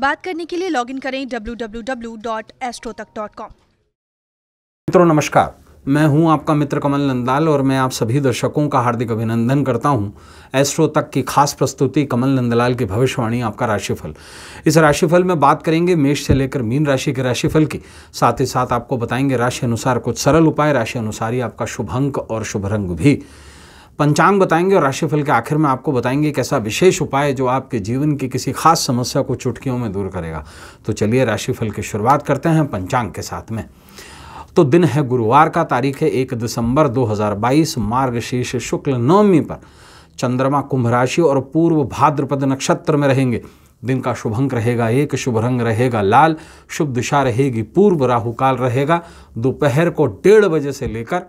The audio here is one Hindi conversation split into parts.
बात करने के लिए लॉगिन करें www.astrotak.com मित्रों नमस्कार मैं हूं आपका मित्र कमल नंदाल और मैं आप सभी दर्शकों का हार्दिक अभिनंदन करता हूं एस्ट्रो तक की खास प्रस्तुति कमल नंदलाल की भविष्यवाणी आपका राशिफल इस राशिफल में बात करेंगे मेष से लेकर मीन राशि के राशिफल की साथ ही साथ आपको बताएंगे राशि अनुसार कुछ सरल उपाय राशि अनुसार ही आपका शुभ अंक और शुभ रंग भी पंचांग बताएंगे और राशिफल के आखिर में आपको बताएंगे एक ऐसा विशेष उपाय जो आपके जीवन की किसी खास समस्या को चुटकियों में दूर करेगा तो चलिए राशिफल की शुरुआत करते हैं पंचांग के साथ में तो दिन है गुरुवार का तारीख है एक दिसंबर 2022 मार्ग शीर्ष शुक्ल नवमी पर चंद्रमा कुंभ राशि और पूर्व भाद्रपद नक्षत्र में रहेंगे दिन का शुभ अंक रहेगा एक शुभ रंग रहेगा लाल शुभ दिशा रहेगी पूर्व राहु काल रहेगा दोपहर को डेढ़ बजे से लेकर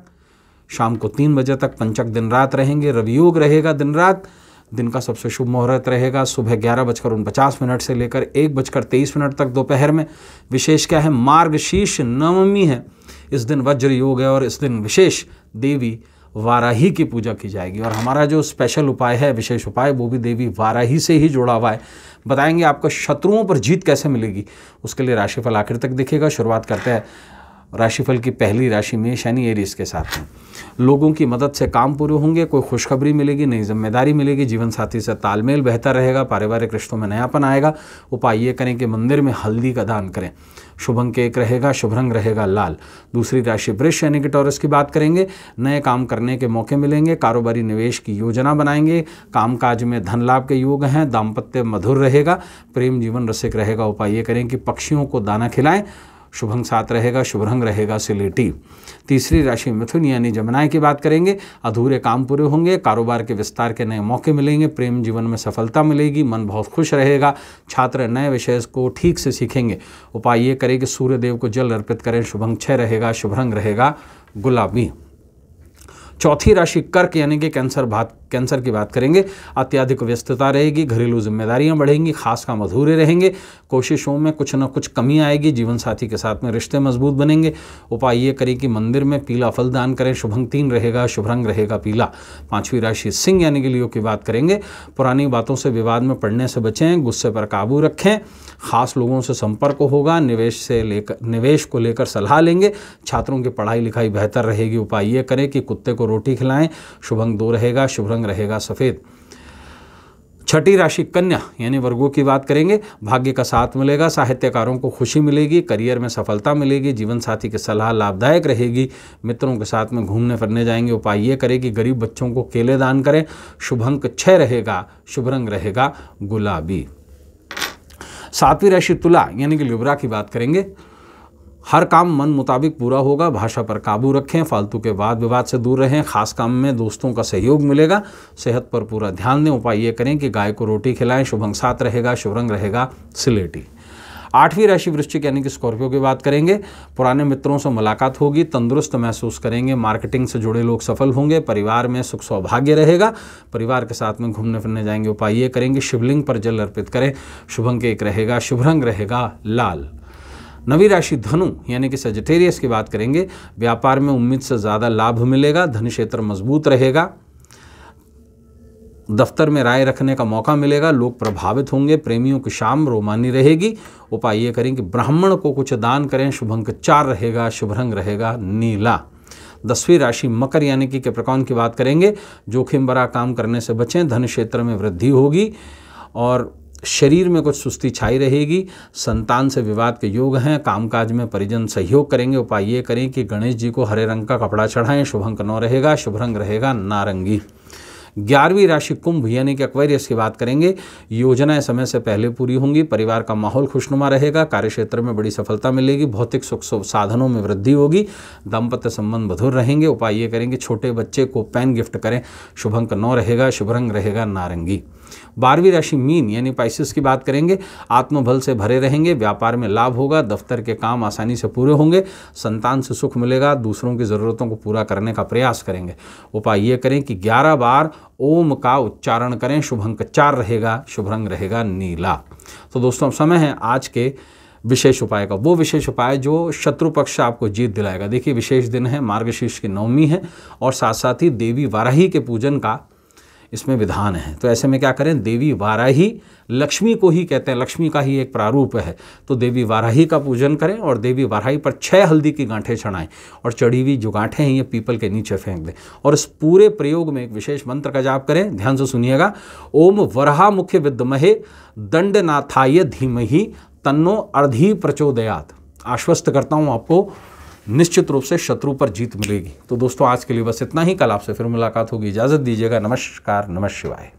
शाम को तीन बजे तक पंचक दिन रात रहेंगे रवियोग रहेगा दिन रात दिन का सबसे शुभ मुहूर्त रहेगा सुबह ग्यारह बजकर उन पचास मिनट से लेकर एक बजकर तेईस मिनट तक दोपहर में विशेष क्या है मार्गशीर्ष नवमी है इस दिन वज्र योग है और इस दिन विशेष देवी वाराही की पूजा की जाएगी और हमारा जो स्पेशल उपाय है विशेष उपाय वो भी देवी वाराही से ही जुड़ा हुआ है बताएंगे आपको शत्रुओं पर जीत कैसे मिलेगी उसके लिए राशिफल आखिर तक देखिएगा शुरुआत करते हैं राशिफल की पहली राशि में शनि एरिस के साथ हैं लोगों की मदद से काम पूरे होंगे कोई खुशखबरी मिलेगी नई जिम्मेदारी मिलेगी जीवन साथी से तालमेल बेहतर रहेगा पारिवारिक रिश्तों में नयापन आएगा उपाय ये करें कि मंदिर में हल्दी का दान करें शुभ अंक एक रहेगा शुभ रंग रहेगा लाल दूसरी राशि वृक्ष यानी कि टॉरस की बात करेंगे नए काम करने के मौके मिलेंगे कारोबारी निवेश की योजना बनाएंगे कामकाज में धन लाभ के योग हैं दाम्पत्य मधुर रहेगा प्रेम जीवन रसिक रहेगा उपाय ये करें कि पक्षियों को दाना खिलाएं शुभंग सात रहेगा शुभ रंग रहेगा सिलेटी तीसरी राशि मिथुन यानी जमुनाए की बात करेंगे अधूरे काम पूरे होंगे कारोबार के विस्तार के नए मौके मिलेंगे प्रेम जीवन में सफलता मिलेगी मन बहुत खुश रहेगा छात्र नए विषय को ठीक से सीखेंगे उपाय ये करें कि सूर्यदेव को जल अर्पित करें शुभंग छः रहेगा शुभ रंग रहेगा गुलाबी चौथी राशि कर्क यानी कि कैंसर बात कैंसर की बात करेंगे अत्यधिक व्यस्तता रहेगी घरेलू जिम्मेदारियां बढ़ेंगी खास काम अधूरे रहेंगे कोशिशों में कुछ ना कुछ कमी आएगी जीवन साथी के साथ में रिश्ते मजबूत बनेंगे उपाय ये करें कि मंदिर में पीला फल दान करें शुभंग तीन रहेगा शुभ रंग रहेगा पीला पांचवी राशि सिंह यानी कि लियो की बात करेंगे पुरानी बातों से विवाद में पड़ने से बचें गुस्से पर काबू रखें खास लोगों से संपर्क होगा निवेश से लेकर निवेश को लेकर सलाह लेंगे छात्रों की पढ़ाई लिखाई बेहतर रहेगी उपाय ये करें कि कुत्ते को रोटी खिलाएं शुभ अंग दो रहेगा शुभ रंग रहेगा सफ़ेद छठी राशि कन्या यानी वर्गों की बात करेंगे भाग्य का साथ मिलेगा साहित्यकारों को खुशी मिलेगी करियर में सफलता मिलेगी जीवन साथी की सलाह लाभदायक रहेगी मित्रों के साथ में घूमने फिरने जाएंगे उपाय ये करें कि गरीब बच्चों को केले दान करें शुभ अंक छः रहेगा शुभ रंग रहेगा गुलाबी सातवीं राशि तुला यानी कि लिब्रा की बात करेंगे हर काम मन मुताबिक पूरा होगा भाषा पर काबू रखें फालतू के वाद विवाद से दूर रहें खास काम में दोस्तों का सहयोग मिलेगा सेहत पर पूरा ध्यान दें उपाय ये करें कि गाय को रोटी खिलाएं शुभंग साथ रहेगा शुभरंग रहेगा सिलेटी आठवीं राशि वृश्चिक यानी कि स्कॉर्पियो की बात करेंगे पुराने मित्रों से मुलाकात होगी तंदुरुस्त महसूस करेंगे मार्केटिंग से जुड़े लोग सफल होंगे परिवार में सुख सौभाग्य रहेगा परिवार के साथ में घूमने फिरने जाएंगे उपाय ये करेंगे शिवलिंग पर जल अर्पित करें शुभंग एक रहेगा शुभरंग रहेगा लाल नवी राशि धनु यानी कि सजटेरियस की बात करेंगे व्यापार में उम्मीद से ज़्यादा लाभ मिलेगा धन क्षेत्र मजबूत रहेगा दफ्तर में राय रखने का मौका मिलेगा लोग प्रभावित होंगे प्रेमियों की शाम रोमानी रहेगी उपाय ये करें कि ब्राह्मण को कुछ दान करें शुभंक चार रहेगा शुभ रंग रहेगा नीला दसवीं राशि मकर यानी कि कैप्रिकॉन की बात करेंगे जोखिम भरा काम करने से बचें धन क्षेत्र में वृद्धि होगी और शरीर में कुछ सुस्ती छाई रहेगी संतान से विवाद के योग हैं कामकाज में परिजन सहयोग करेंगे उपाय ये करें कि गणेश जी को हरे रंग का कपड़ा चढ़ाएं शुभ अंक नौ रहेगा शुभ रंग रहेगा नारंगी ग्यारहवीं राशि कुंभ यानी कि अक्वेरियस की बात करेंगे योजनाएं समय से पहले पूरी होंगी परिवार का माहौल खुशनुमा रहेगा कार्यक्षेत्र में बड़ी सफलता मिलेगी भौतिक सुख साधनों में वृद्धि होगी दाम्पत्य संबंध मधुर रहेंगे उपाय ये करेंगे छोटे बच्चे को पेन गिफ्ट करें शुभ अंक नौ रहेगा शुभ रंग रहेगा नारंगी बारहवीं राशि मीन यानी पाइसिस की बात करेंगे आत्मबल से भरे रहेंगे व्यापार में लाभ होगा दफ्तर के काम आसानी से पूरे होंगे संतान से सुख मिलेगा दूसरों की ज़रूरतों को पूरा करने का प्रयास करेंगे उपाय ये करें कि ग्यारह बार ओम का उच्चारण करें शुभ अंक चार रहेगा शुभ रंग रहेगा नीला तो दोस्तों अब समय है आज के विशेष उपाय का वो विशेष उपाय जो शत्रु पक्ष आपको जीत दिलाएगा देखिए विशेष दिन है मार्गशीर्ष की नवमी है और साथ साथ ही देवी वाराही के पूजन का इसमें विधान है तो ऐसे में क्या करें देवी वाराही लक्ष्मी को ही कहते हैं लक्ष्मी का ही एक प्रारूप है तो देवी वाराही का पूजन करें और देवी वाराही पर छह हल्दी की गांठें चढ़ाएं और चढ़ी हुई जो गांठें हैं ये पीपल के नीचे फेंक दें और इस पूरे प्रयोग में एक विशेष मंत्र का जाप करें ध्यान से सुनिएगा ओम वराहा मुख्य विद्महे दंडनाथाय धीमही तन्नो अर्धि प्रचोदयात आश्वस्त करता हूँ आपको निश्चित रूप से शत्रु पर जीत मिलेगी तो दोस्तों आज के लिए बस इतना ही कल आपसे फिर मुलाकात होगी इजाज़त दीजिएगा नमस्कार नमः शिवाय